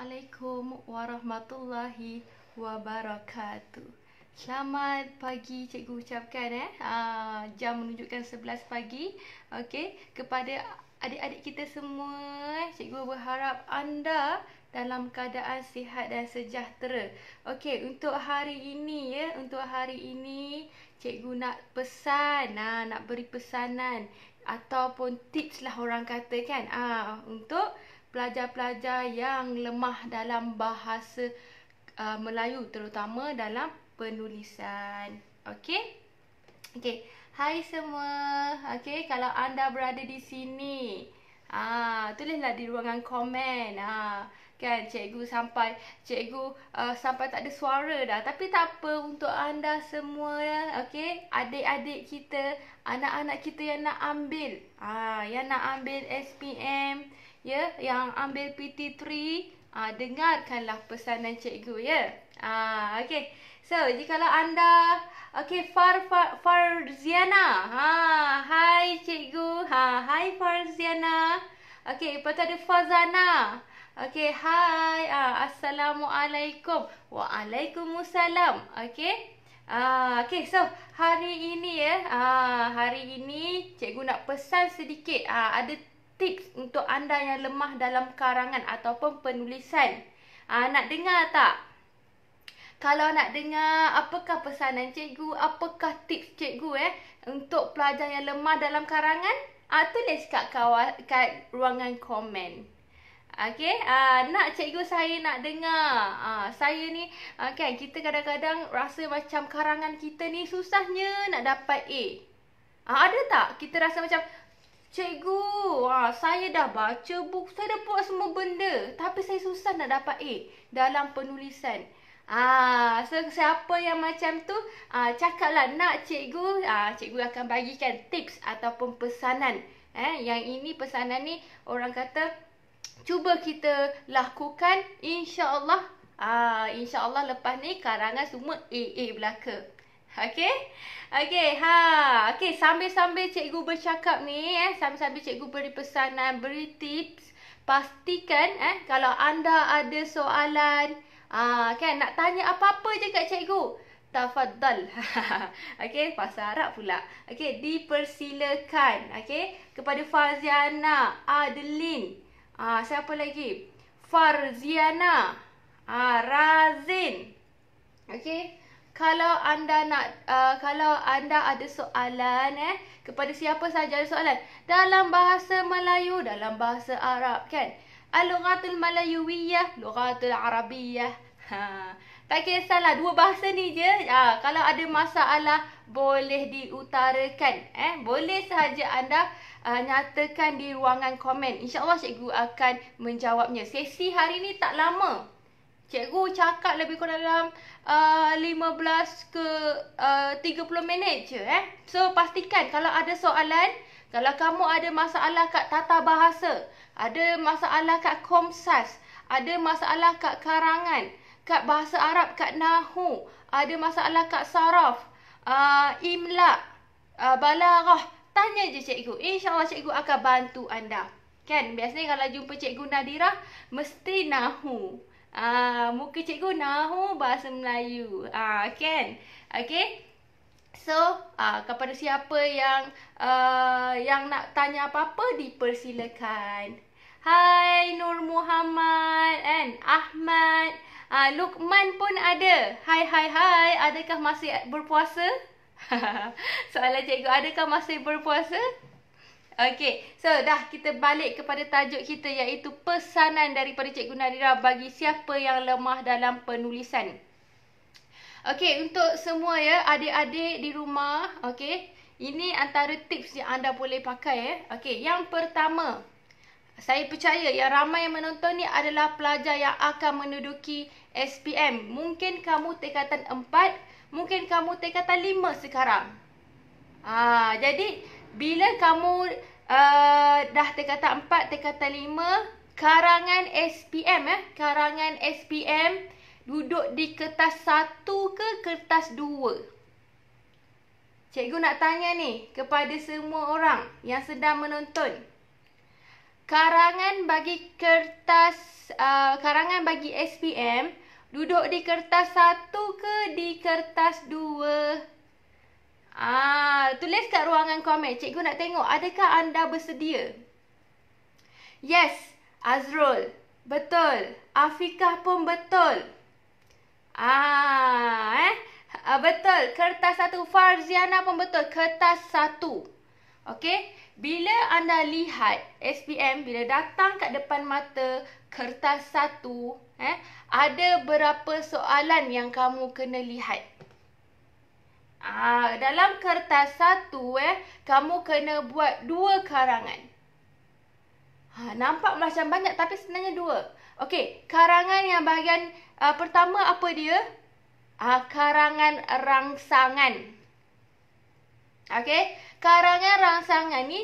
Assalamualaikum warahmatullahi wabarakatuh. Selamat pagi cikgu ucapkan eh. Aa, ah, jam menunjukkan 11 pagi. Okay kepada adik-adik kita semua, eh, cikgu berharap anda dalam keadaan sihat dan sejahtera. Okay untuk hari ini ya, untuk hari ini cikgu nak pesan, aa, ah, nak beri pesanan ataupun tips lah orang kata kan. Ah, untuk pelajar-pelajar yang lemah dalam bahasa uh, Melayu terutama dalam penulisan. Okey? Okey. Hai semua. Okey, kalau anda berada di sini, ah tulislah di ruangan komen. Ah kan cikgu sampai cikgu uh, sampai tak ada suara dah tapi tak apa untuk anda semua ya okey adik-adik kita anak-anak kita yang nak ambil ah yang nak ambil SPM ya yang ambil PT3 ah dengarkanlah pesanan cikgu ya ah uh, okey so jika kalau anda okey far far Farziana ha hai cikgu ha hai Farziana okey lepas tu ada Fazana okey hai ah assalamualaikum waalaikumussalam okey Ah, okay, so hari ini ya, ah, hari ini cikgu nak pesan sedikit. Ah, ada tips untuk anda yang lemah dalam karangan ataupun penulisan. Ah nak dengar tak? Kalau nak dengar apakah pesanan cikgu, apakah tips cikgu eh untuk pelajar yang lemah dalam karangan? Ah tulis kat kawal, kat ruangan komen. Okay, uh, ah, nak cikgu saya nak dengar. Uh, saya ni, okay, kita kadang-kadang rasa macam karangan kita ni susahnya nak dapat A. Uh, ada tak? Kita rasa macam, Cikgu, ah, saya dah baca buku, saya dah buat semua benda Tapi saya susah nak dapat A dalam penulisan Ah, so siapa yang macam tu ah, cakaplah nak cikgu ah, Cikgu akan bagikan tips ataupun pesanan eh, Yang ini pesanan ni orang kata Cuba kita lakukan insyaAllah ah, InsyaAllah lepas ni karangan semua AA belaka Okay, okay, ha. okay. sambil-sambil cikgu bercakap ni eh, sambil-sambil cikgu beri pesanan, beri tips, pastikan eh kalau anda ada soalan, ah kan nak tanya apa-apa je kat cikgu. Tafadhal. Okey, bahasa Arab pula. okay, dipersilakan. okay, kepada Farziana, Adeline. Ah, siapa lagi? Farziana. Ah, Razin. okay kalau anda nak uh, kalau anda ada soalan eh kepada siapa saja ada soalan dalam bahasa Melayu dalam bahasa Arab kan Al-Lughatul Malayuiyah, Lughatul Arabiyah. Ha. Tak kisahlah, dua bahasa ni je. Ha. Kalau ada masalah, boleh diutarakan. Eh, Boleh sahaja anda uh, nyatakan di ruangan komen. InsyaAllah cikgu akan menjawabnya. Sesi hari ni tak lama. Cikgu cakap lebih kurang dalam 15 uh, ke uh, 30 minit je eh. So pastikan kalau ada soalan, kalau kamu ada masalah kat tata bahasa, ada masalah kat komsas, ada masalah kat karangan, kat bahasa Arab, kat Nahu, ada masalah kat saraf, uh, imla, uh, balarah, tanya je cikgu. InsyaAllah cikgu akan bantu anda. Kan biasanya kalau jumpa cikgu Nadira, mesti Nahu. Ah, muka cikgu nahu bahasa Melayu. Ah, uh, kan? Okay? So, uh, kepada siapa yang uh, yang nak tanya apa-apa, dipersilakan. Hai Nur Muhammad and Ahmad. Ah, uh, Lukman pun ada. Hai, hai, hai. Adakah masih berpuasa? Soalan cikgu, adakah masih Berpuasa? Okey, so dah kita balik kepada tajuk kita iaitu pesanan daripada Cikgu Nadira bagi siapa yang lemah dalam penulisan. Okey, untuk semua ya, adik-adik di rumah, okey. Ini antara tips yang anda boleh pakai ya. Okey, yang pertama, saya percaya yang ramai yang menonton ni adalah pelajar yang akan menduduki SPM. Mungkin kamu tingkatan 4, mungkin kamu tingkatan 5 sekarang. Ah, jadi bila kamu Eh, dah tingkatan 4, tingkatan lima. Karangan SPM eh Karangan SPM Duduk di kertas satu ke kertas dua. Cikgu nak tanya ni Kepada semua orang yang sedang menonton Karangan bagi kertas uh, Karangan bagi SPM Duduk di kertas satu ke di kertas dua. Ah, tulis kat ruangan komen. Cikgu nak tengok adakah anda bersedia? Yes, Azrul. Betul. Afikah pun betul. Ah, eh. Ah, betul. Kertas satu. Farziana pun betul. Kertas satu. Okey. Bila anda lihat SPM, bila datang kat depan mata kertas satu, eh, ada berapa soalan yang kamu kena lihat? Ah, dalam kertas satu eh, kamu kena buat dua karangan. Ha, nampak macam banyak tapi sebenarnya dua. Okey, karangan yang bahagian uh, pertama apa dia? Ah, karangan rangsangan. Okey, karangan rangsangan ni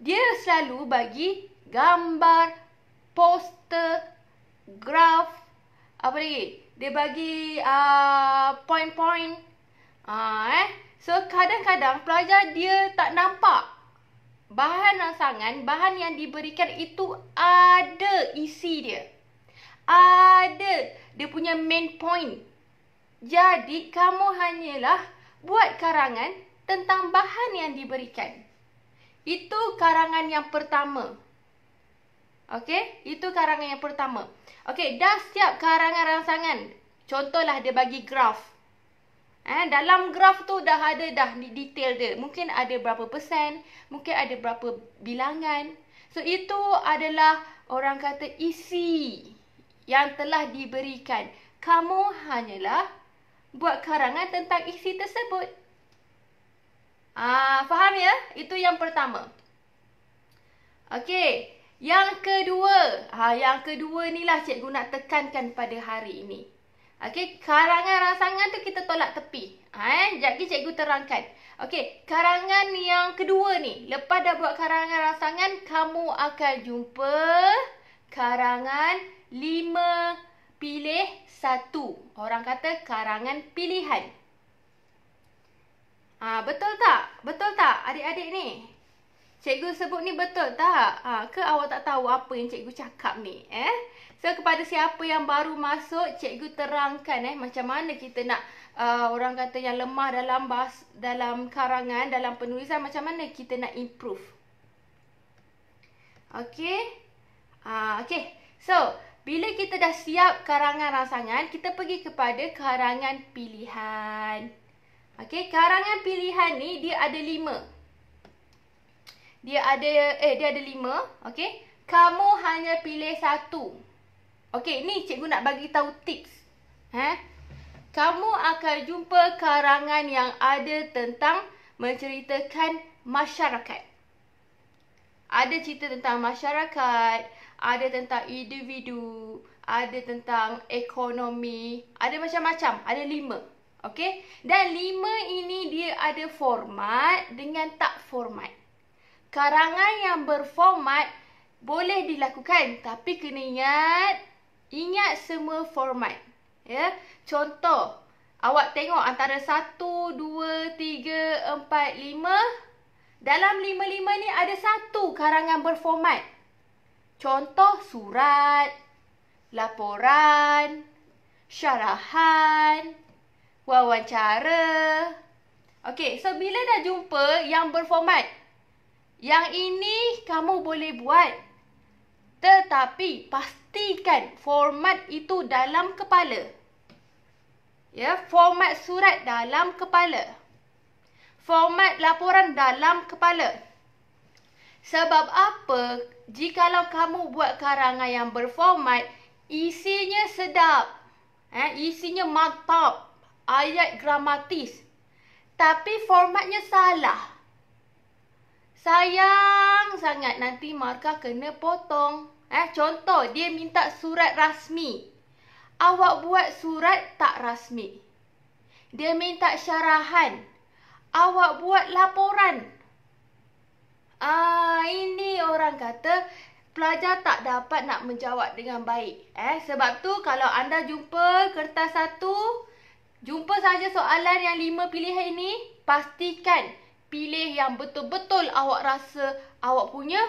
dia selalu bagi gambar, poster, graf, apa lagi? Dia bagi uh, point-point Ah, eh. So kadang-kadang pelajar dia tak nampak bahan rangsangan, bahan yang diberikan itu ada isi dia. Ada dia punya main point. Jadi kamu hanyalah buat karangan tentang bahan yang diberikan. Itu karangan yang pertama. Okey, itu karangan yang pertama. Okey, dah siap karangan rangsangan. Contohlah dia bagi graf. Eh, dalam graf tu dah ada dah detail dia. Mungkin ada berapa persen, mungkin ada berapa bilangan. So itu adalah orang kata isi yang telah diberikan. Kamu hanyalah buat karangan tentang isi tersebut. Ah, faham ya? Itu yang pertama. Okey, yang kedua. Ha, yang kedua inilah cikgu nak tekankan pada hari ini. Okey, karangan rangsangan tu kita tolak tepi. Ha, eh, jadi cikgu terangkan. Okey, karangan yang kedua ni, lepas dah buat karangan rangsangan, kamu akan jumpa karangan lima pilih satu. Orang kata karangan pilihan. Ha, betul tak? Betul tak adik-adik ni? Cikgu sebut ni betul tak? Ha, ke awak tak tahu apa yang cikgu cakap ni? Eh? So kepada siapa yang baru masuk, cikgu terangkan eh macam mana kita nak uh, orang kata yang lemah dalam bas dalam karangan, dalam penulisan macam mana kita nak improve. Okey. Ah uh, okey. So, bila kita dah siap karangan rasangan, kita pergi kepada karangan pilihan. Okey, karangan pilihan ni dia ada lima. Dia ada eh dia ada lima, okey. Kamu hanya pilih satu. Okey, ni cikgu nak bagi tahu tips. Ha? Kamu akan jumpa karangan yang ada tentang menceritakan masyarakat. Ada cerita tentang masyarakat, ada tentang individu, ada tentang ekonomi, ada macam-macam, ada lima. Okey? Dan lima ini dia ada format dengan tak format. Karangan yang berformat boleh dilakukan tapi kena ingat Ingat semua format. Ya. Contoh, awak tengok antara 1 2 3 4 5 dalam 5-5 ni ada satu karangan berformat. Contoh surat, laporan, syarahan, wawancara. Okey, so bila dah jumpa yang berformat, yang ini kamu boleh buat. Tetapi pasti pastikan format itu dalam kepala. Ya, format surat dalam kepala. Format laporan dalam kepala. Sebab apa? Jikalau kamu buat karangan yang berformat, isinya sedap. Eh, isinya mantap. Ayat gramatis. Tapi formatnya salah. Sayang sangat nanti markah kena potong. Eh, contoh dia minta surat rasmi. Awak buat surat tak rasmi. Dia minta syarahan. Awak buat laporan. Ah, ini orang kata pelajar tak dapat nak menjawab dengan baik. Eh, sebab tu kalau anda jumpa kertas satu, jumpa saja soalan yang lima pilihan ini, pastikan pilih yang betul-betul awak rasa awak punya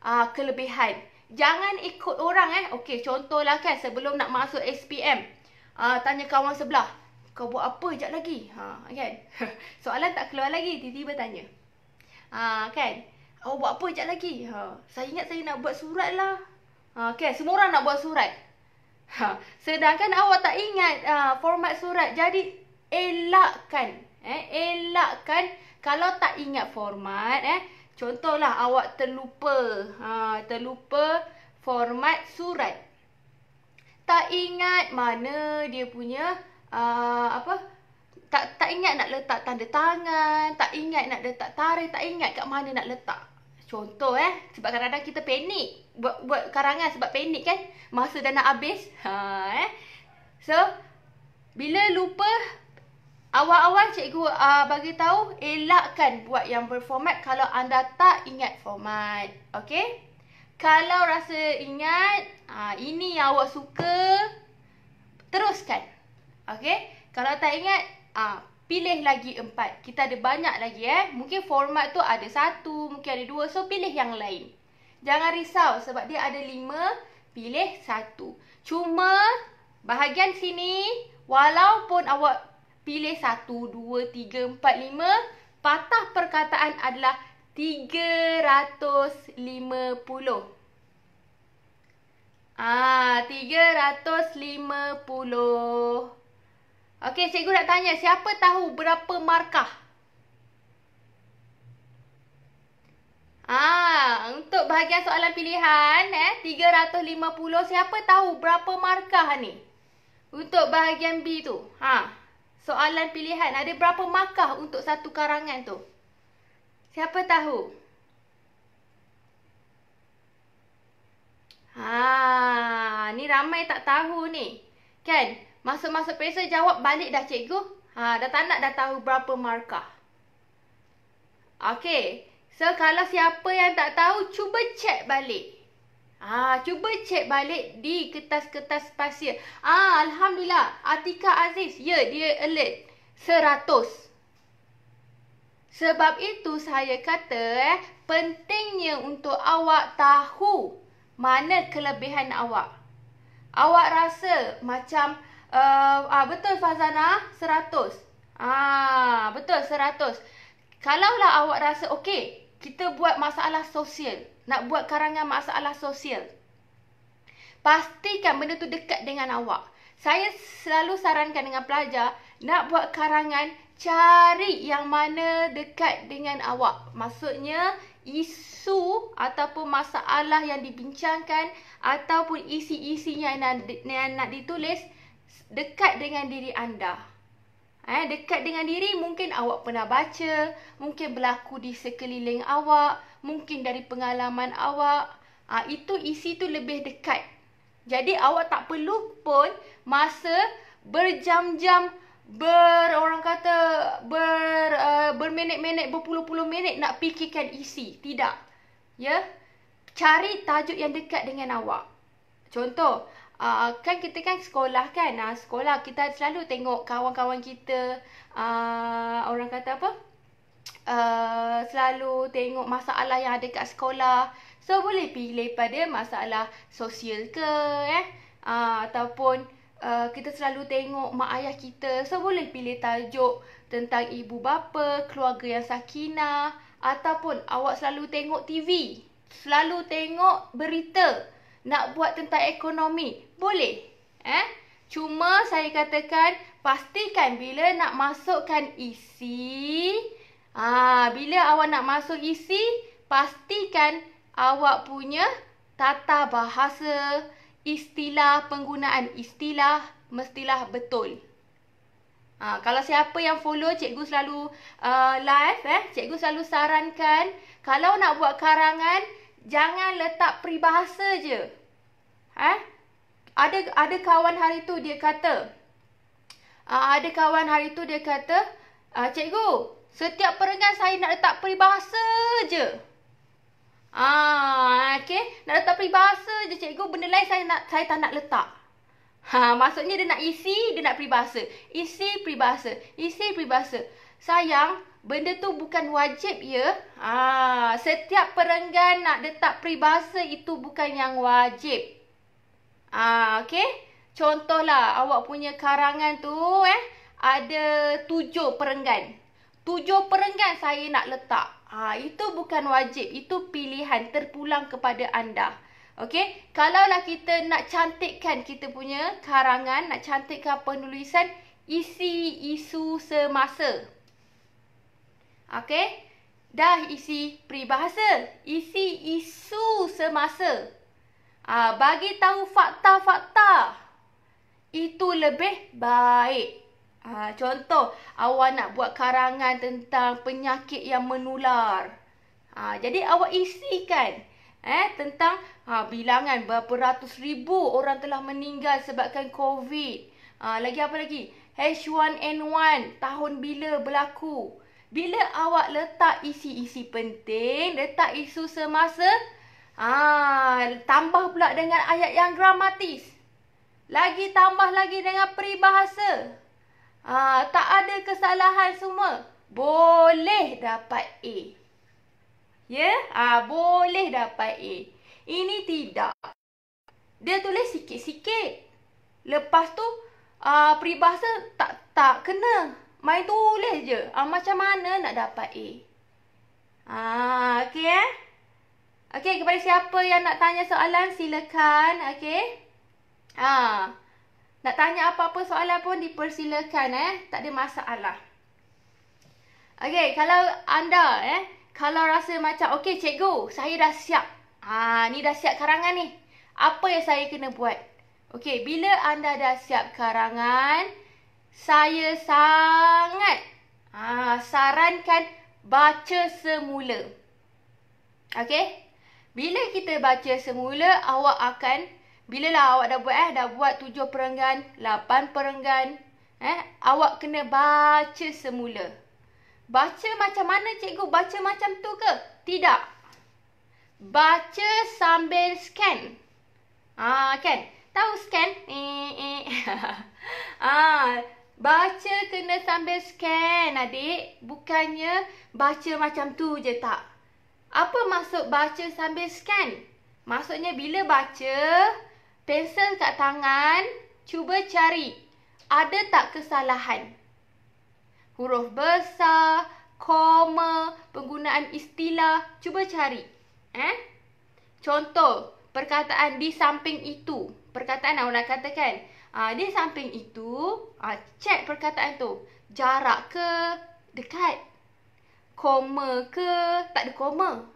ah, kelebihan. Jangan ikut orang eh. Okey, contohlah kan sebelum nak masuk SPM. Uh, ah, tanya kawan sebelah. Kau buat apa sekejap lagi? Ha, kan? Soalan tak keluar lagi. Tiba-tiba tanya. Ha, kan? Kau buat apa sekejap lagi? Ha, saya ingat saya nak buat surat lah. Ha, kan? Semua orang nak buat surat. Ha, sedangkan awak tak ingat ha, format surat. Jadi, elakkan. Eh, elakkan kalau tak ingat format. Eh, Contohlah awak terlupa, ha, terlupa format surat. Tak ingat mana dia punya uh, apa? Tak tak ingat nak letak tanda tangan, tak ingat nak letak tarikh, tak ingat kat mana nak letak. Contoh eh, sebab kadang-kadang kita panik buat, buat karangan sebab panik kan? Masa dah nak habis. Ha eh. So bila lupa Awal-awal cikgu uh, bagi tahu elakkan buat yang berformat kalau anda tak ingat format. Okey? Kalau rasa ingat, uh, ini yang awak suka, teruskan. Okey? Kalau tak ingat, uh, pilih lagi empat. Kita ada banyak lagi eh. Mungkin format tu ada satu, mungkin ada dua. So, pilih yang lain. Jangan risau sebab dia ada lima, pilih satu. Cuma, bahagian sini, walaupun awak Pilih satu dua tiga empat lima Patah perkataan adalah tiga ratus lima 350. Ah, puluh Okey, cikgu nak tanya siapa tahu berapa markah? Ah, untuk bahagian soalan pilihan eh puluh siapa tahu berapa markah ni? Untuk bahagian B tu. Ha. Ah soalan pilihan ada berapa markah untuk satu karangan tu? Siapa tahu? Ha, ni ramai tak tahu ni. Kan? Masuk-masuk pesa jawab balik dah cikgu. Ha, dah tak nak dah tahu berapa markah. Okey. So kalau siapa yang tak tahu cuba check balik. Ah, cuba cek balik di kertas-kertas pasir. Ah, alhamdulillah. Atika Aziz, ya yeah, dia elit 100. Sebab itu saya kata eh pentingnya untuk awak tahu mana kelebihan awak. Awak rasa macam uh, ah betul Fazana 100. Ah, betul 100. Kalaulah awak rasa okey, kita buat masalah sosial, nak buat karangan masalah sosial. Pastikan benda tu dekat dengan awak. Saya selalu sarankan dengan pelajar nak buat karangan cari yang mana dekat dengan awak. Maksudnya isu ataupun masalah yang dibincangkan ataupun isi isinya yang yang nak ditulis dekat dengan diri anda. Eh, dekat dengan diri mungkin awak pernah baca, mungkin berlaku di sekeliling awak, mungkin dari pengalaman awak. Ha, itu isi tu lebih dekat. Jadi awak tak perlu pun masa berjam-jam ber orang kata ber uh, berminit-minit berpuluh-puluh minit nak fikirkan isi. Tidak. Ya. Cari tajuk yang dekat dengan awak. Contoh, uh, kan kita kan sekolah kan uh, sekolah kita selalu tengok kawan-kawan kita uh, orang kata apa uh, selalu tengok masalah yang ada kat sekolah so boleh pilih pada masalah sosial ke eh uh, ataupun Uh, kita selalu tengok mak ayah kita So boleh pilih tajuk tentang ibu bapa, keluarga yang sakinah Ataupun awak selalu tengok TV Selalu tengok berita nak buat tentang ekonomi, boleh. Eh? Cuma saya katakan pastikan bila nak masukkan isi, ah bila awak nak masuk isi, pastikan awak punya tata bahasa, istilah penggunaan istilah mestilah betul. Ha, kalau siapa yang follow cikgu selalu uh, live eh cikgu selalu sarankan kalau nak buat karangan Jangan letak peribahasa je. Eh? Ada ada kawan hari tu dia kata uh, ada kawan hari tu dia kata, uh, "Cikgu, setiap perenggan saya nak letak peribahasa je." Ah, okay, Nak letak peribahasa je cikgu, benda lain saya nak saya tak nak letak. Ha, maksudnya dia nak isi, dia nak peribahasa. Isi peribahasa, isi peribahasa. Sayang, benda tu bukan wajib ya. Ha, setiap perenggan nak letak peribahasa itu bukan yang wajib. Ha, okay? Contohlah, awak punya karangan tu eh, ada tujuh perenggan. Tujuh perenggan saya nak letak. Ha, itu bukan wajib. Itu pilihan terpulang kepada anda. Okey, kalaulah kita nak cantikkan kita punya karangan, nak cantikkan penulisan, isi isu semasa. Okey? Dah isi peribahasa, isi isu semasa. Ah, bagi tahu fakta-fakta. Itu lebih baik. Ah, contoh, awak nak buat karangan tentang penyakit yang menular. Ah, jadi awak isikan eh tentang ah, bilangan berapa ratus ribu orang telah meninggal sebabkan COVID. Ah, lagi apa lagi? H1N1 tahun bila berlaku? Bila awak letak isi-isi penting, letak isu semasa, ah tambah pula dengan ayat yang gramatis. Lagi tambah lagi dengan peribahasa. Ah tak ada kesalahan semua. Boleh dapat A. Ya, ah boleh dapat A. Ini tidak. Dia tulis sikit-sikit. Lepas tu ah peribahasa tak tak kena. Main tulis je. Ah, macam mana nak dapat A? Ah, okey eh? Okey, kepada siapa yang nak tanya soalan, silakan. Okey. Ah, nak tanya apa-apa soalan pun dipersilakan eh. Tak ada masalah. Okey, kalau anda eh, kalau rasa macam, okey cikgu, saya dah siap. Ah, ni dah siap karangan ni. Apa yang saya kena buat? Okey, bila anda dah siap karangan, saya sangat ha, sarankan baca semula. Okey? Bila kita baca semula, awak akan bila lah awak dah buat eh dah buat 7 perenggan, 8 perenggan, eh awak kena baca semula. Baca macam mana cikgu? Baca macam tu ke? Tidak. Baca sambil scan. Ah, kan? Tahu scan? Eh, eh. ah, Baca kena sambil scan, adik. Bukannya baca macam tu je tak. Apa maksud baca sambil scan? Maksudnya bila baca, pensel kat tangan, cuba cari. Ada tak kesalahan? Huruf besar, koma, penggunaan istilah, cuba cari. Eh? Contoh, perkataan di samping itu. Perkataan awak nak katakan. Ah, di samping itu, ah, check perkataan tu. Jarak ke dekat? Koma ke tak ada koma?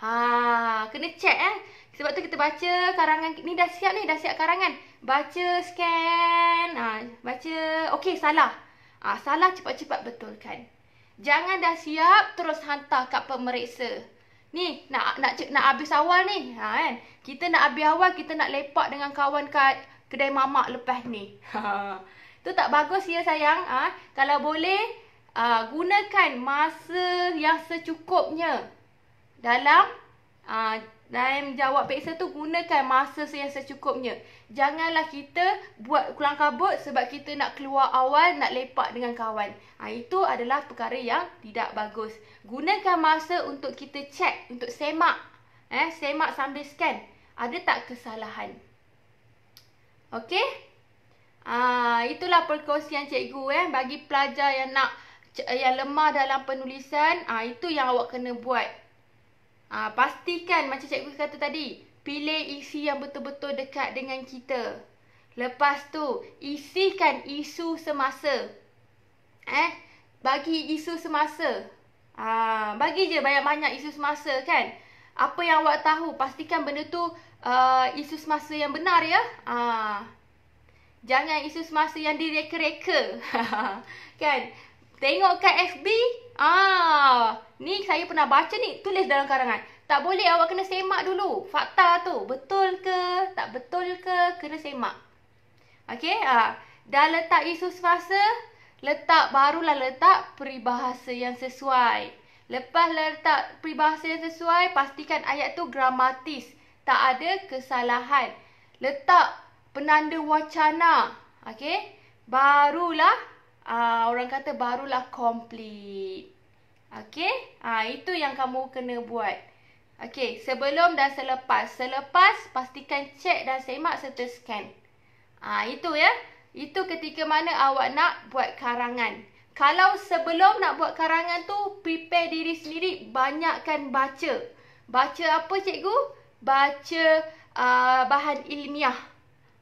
Ha, kena check eh. Sebab tu kita baca karangan ni dah siap ni, dah siap karangan. Baca scan, ah, baca okey salah. Ah, salah cepat-cepat betulkan. Jangan dah siap terus hantar kat pemeriksa. Ni nak nak nak habis awal ni. Ha kan. Kita nak habis awal, kita nak lepak dengan kawan kat kedai mamak lepas ni. Itu tak bagus ya sayang. Ah, ha? Kalau boleh, uh, gunakan masa yang secukupnya dalam uh, dalam jawab peksa tu gunakan masa yang secukupnya. Janganlah kita buat kurang kabut sebab kita nak keluar awal, nak lepak dengan kawan. Ha, itu adalah perkara yang tidak bagus. Gunakan masa untuk kita cek untuk semak. Eh, semak sambil scan. Ada tak kesalahan? Okey? Ah, itulah perkongsian cikgu eh bagi pelajar yang nak yang lemah dalam penulisan, ah itu yang awak kena buat. Ah, pastikan macam cikgu kata tadi, pilih isi yang betul-betul dekat dengan kita. Lepas tu, isikan isu semasa. Eh, bagi isu semasa. Ah, bagi je banyak-banyak isu semasa kan. Apa yang awak tahu, pastikan benda tu uh, isu semasa yang benar ya. Uh, jangan isu semasa yang direka-reka. kan? Tengok kat FB. Ah, ni saya pernah baca ni, tulis dalam karangan. Tak boleh awak kena semak dulu. Fakta tu, betul ke? Tak betul ke? Kena semak. Okey, ah. Dah letak isu semasa, letak barulah letak peribahasa yang sesuai. Lepas letak peribahasa yang sesuai, pastikan ayat tu gramatis tak ada kesalahan. Letak penanda wacana, okey? Barulah uh, orang kata barulah komplit, Okey? Ah itu yang kamu kena buat. Okey, sebelum dan selepas. Selepas pastikan cek dan semak serta scan. Ah itu ya. Itu ketika mana awak nak buat karangan. Kalau sebelum nak buat karangan tu prepare diri sendiri banyakkan baca. Baca apa cikgu? baca uh, bahan ilmiah.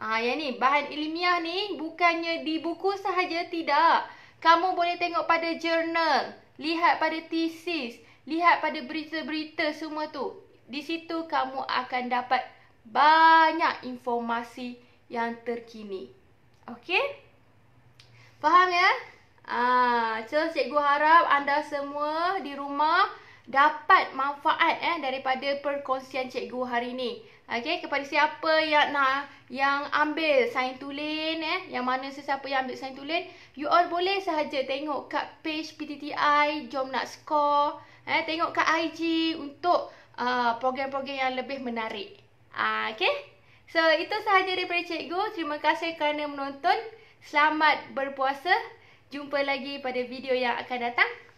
Ah, yang ni, bahan ilmiah ni bukannya di buku sahaja, tidak. Kamu boleh tengok pada jurnal, lihat pada thesis, lihat pada berita-berita semua tu. Di situ kamu akan dapat banyak informasi yang terkini. Okey? Faham ya? Ah, so cikgu harap anda semua di rumah dapat manfaat eh daripada perkongsian cikgu hari ini, Okey, kepada siapa yang nak yang ambil sign tulen eh, yang mana sesiapa yang ambil sign tulen, you all boleh sahaja tengok kat page PTTI Jom Nak Score, eh tengok kat IG untuk uh, program-program yang lebih menarik. Ah uh, okey. So itu sahaja daripada cikgu. Terima kasih kerana menonton. Selamat berpuasa. Jumpa lagi pada video yang akan datang.